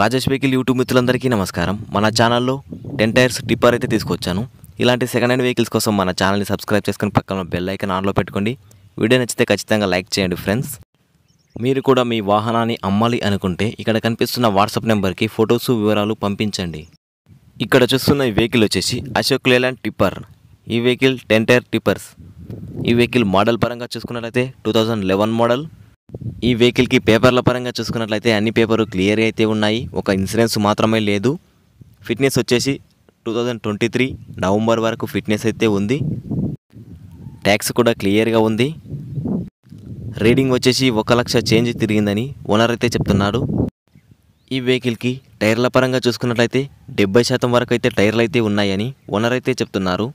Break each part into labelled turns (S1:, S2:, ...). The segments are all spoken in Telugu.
S1: రాజేష్ వెహికల్ యూట్యూబ్ మిత్రులందరికీ నమస్కారం మన ఛానల్లో టెన్ టైర్స్ టిప్పర్ అయితే తీసుకొచ్చాను ఇలాంటి సెకండ్ హ్యాండ్ వెహికల్స్ కోసం మన ఛానల్ని సబ్స్క్రైబ్ చేసుకుని పక్కన బెల్ ఐకన్ ఆన్లో పెట్టుకోండి వీడియో నచ్చితే ఖచ్చితంగా లైక్ చేయండి ఫ్రెండ్స్ మీరు కూడా మీ వాహనాన్ని అమ్మాలి అనుకుంటే ఇక్కడ కనిపిస్తున్న వాట్సాప్ నెంబర్కి ఫొటోస్ వివరాలు పంపించండి ఇక్కడ చూస్తున్న ఈ వెహికల్ వచ్చేసి అశోక్ లేలాండ్ టిప్పర్ ఈ వెహికల్ టెన్ టైర్ టిప్పర్స్ ఈ వెహికల్ మోడల్ పరంగా చూసుకున్నట్లయితే టూ లెవెన్ మోడల్ ఈ వెహికల్కి పేపర్ల పరంగా చూసుకున్నట్లయితే అన్ని పేపర్లు క్లియర్ అయితే ఉన్నాయి ఒక ఇన్సూరెన్స్ మాత్రమే లేదు ఫిట్నెస్ వచ్చేసి two thousand twenty three November వరకు ఫిట్నెస్ అయితే ఉంది ట్యాక్స్ కూడా క్లియర్గా ఉంది రీడింగ్ వచ్చేసి ఒక లక్ష చేంజ్ తిరిగిందని ఓనర్ అయితే చెప్తున్నాడు ఈ వెహికల్కి టైర్ల పరంగా చూసుకున్నట్లయితే డెబ్బై శాతం వరకు అయితే టైర్లు అయితే ఉన్నాయని ఓనర్ అయితే చెప్తున్నారు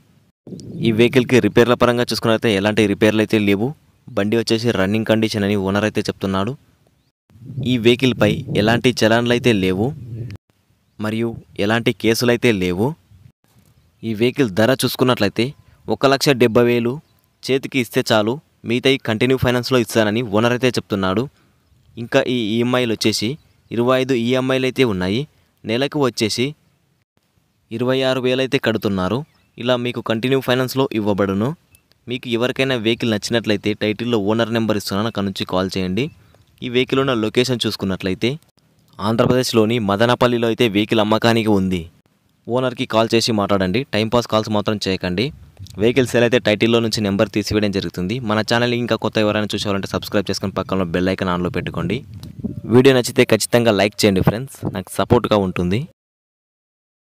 S1: ఈ వెహికల్కి రిపేర్ల పరంగా చూసుకున్నట్లయితే ఎలాంటి రిపేర్లు అయితే లేవు బండి వచ్చేసి రన్నింగ్ కండిషన్ అని ఓనర్ అయితే చెప్తున్నాడు ఈ వెహికల్పై ఎలాంటి చలాన్లు అయితే లేవు మరియు ఎలాంటి కేసులు అయితే లేవు ఈ వెహికల్ ధర చూసుకున్నట్లయితే ఒక లక్ష డెబ్బై వేలు చేతికి ఇస్తే చాలు మిగతాయి కంటిన్యూ ఫైనాన్స్లో ఇస్తానని ఓనర్ అయితే చెప్తున్నాడు ఇంకా ఈ ఈఎంఐలు వచ్చేసి ఇరవై ఐదు ఈఎంఐలు అయితే ఉన్నాయి నెలకు వచ్చేసి ఇరవై ఆరు వేలైతే కడుతున్నారు ఇలా మీకు కంటిన్యూ ఫైనాన్స్లో ఇవ్వబడును మీకు ఎవరికైనా వెహికల్ నచ్చినట్లయితే టైటిల్లో ఓనర్ నెంబర్ ఇస్తున్నాను అక్కడ నుంచి కాల్ చేయండి ఈ వెహికల్ ఉన్న లొకేషన్ చూసుకున్నట్లయితే ఆంధ్రప్రదేశ్లోని మదనపల్లిలో అయితే వెహికల్ అమ్మకానికి ఉంది ఓనర్కి కాల్ చేసి మాట్లాడండి టైంపాస్ కాల్స్ మాత్రం చేయకండి వెహికల్ సేల్ అయితే టైటిల్లో నుంచి నెంబర్ తీసివేయడం జరుగుతుంది మన ఛానల్ ఇంకా కొత్త ఎవరైనా చూసేవారంటే సబ్స్క్రైబ్ చేసుకుని పక్కన బెల్ ఐకన్ ఆన్లో పెట్టుకోండి వీడియో నచ్చితే ఖచ్చితంగా లైక్ చేయండి ఫ్రెండ్స్ నాకు సపోర్ట్గా ఉంటుంది